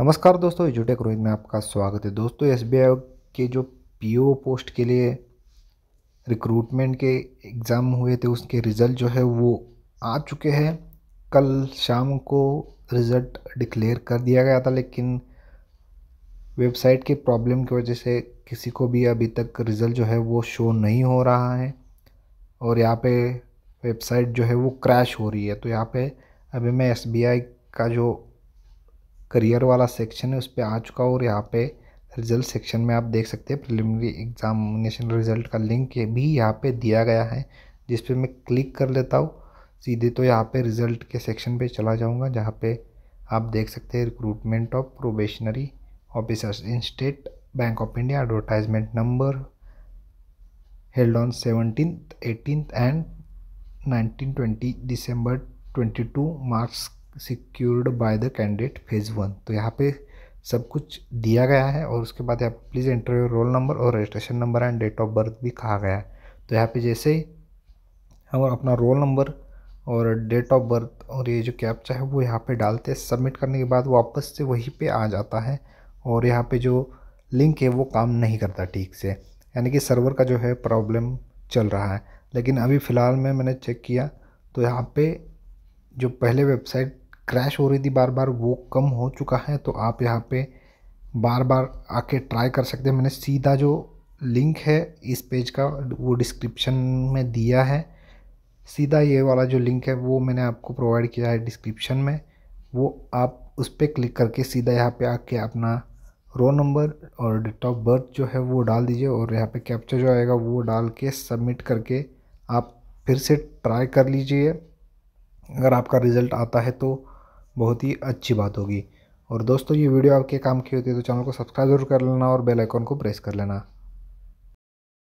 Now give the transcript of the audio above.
नमस्कार दोस्तों एजुटेक रोहित में आपका स्वागत है दोस्तों एस के जो पी पोस्ट के लिए रिक्रूटमेंट के एग्ज़ाम हुए थे उसके रिज़ल्ट जो है वो आ चुके हैं कल शाम को रिज़ल्ट डिक्लेयर कर दिया गया था लेकिन वेबसाइट के प्रॉब्लम की वजह से किसी को भी अभी तक रिज़ल्ट जो है वो शो नहीं हो रहा है और यहाँ पे वेबसाइट जो है वो क्रैश हो रही है तो यहाँ पे अभी मैं एस का जो करियर वाला सेक्शन है उस पर आ चुका और यहाँ पे रिजल्ट सेक्शन में आप देख सकते हैं प्रिलिमिनरी एग्जामिनेशन रिजल्ट का लिंक ये भी यहाँ पे दिया गया है जिस पर मैं क्लिक कर लेता हूँ सीधे तो यहाँ पे रिज़ल्ट के सेक्शन पे चला जाऊँगा जहाँ पे आप देख सकते हैं recruitment of probationary officers in State Bank of India advertisement number held on seventeen eighteen and nineteen twenty December twenty two March secured by the candidate phase one तो यहाँ पे सब कुछ दिया गया है और उसके बाद यहाँ please enter your roll number और registration number and date of birth भी कहा गया है तो यहाँ पे जैसे ही हम अपना रोल नंबर और डेट ऑफ बर्थ और ये जो कैप्चा है वो यहाँ पे डालते हैं सबमिट करने के बाद वापस से वहीं पे आ जाता है और यहाँ पे जो लिंक है वो काम नहीं करता ठीक से यानी कि सर्वर का जो है प्रॉब्लम चल रहा है लेकिन अभी फ़िलहाल में मैंने चेक किया तो यहाँ पे जो पहले वेबसाइट क्रैश हो रही थी बार बार वो कम हो चुका है तो आप यहाँ पे बार बार आके ट्राई कर सकते हैं मैंने सीधा जो लिंक है इस पेज का वो डिस्क्रिप्शन में दिया है सीधा ये वाला जो लिंक है वो मैंने आपको प्रोवाइड किया है डिस्क्रिप्शन में वो आप उस पर क्लिक करके सीधा यहाँ पे आके अपना रो नंबर और डेट ऑफ बर्थ जो है वो डाल दीजिए और यहाँ पे कैप्चर जो आएगा वो डाल के सबमिट करके आप फिर से ट्राई कर लीजिए अगर आपका रिज़ल्ट आता है तो बहुत ही अच्छी बात होगी और दोस्तों ये वीडियो आपके काम की होती है तो चैनल को सब्सक्राइब जरूर कर लेना और बेल आइकॉन को प्रेस कर लेना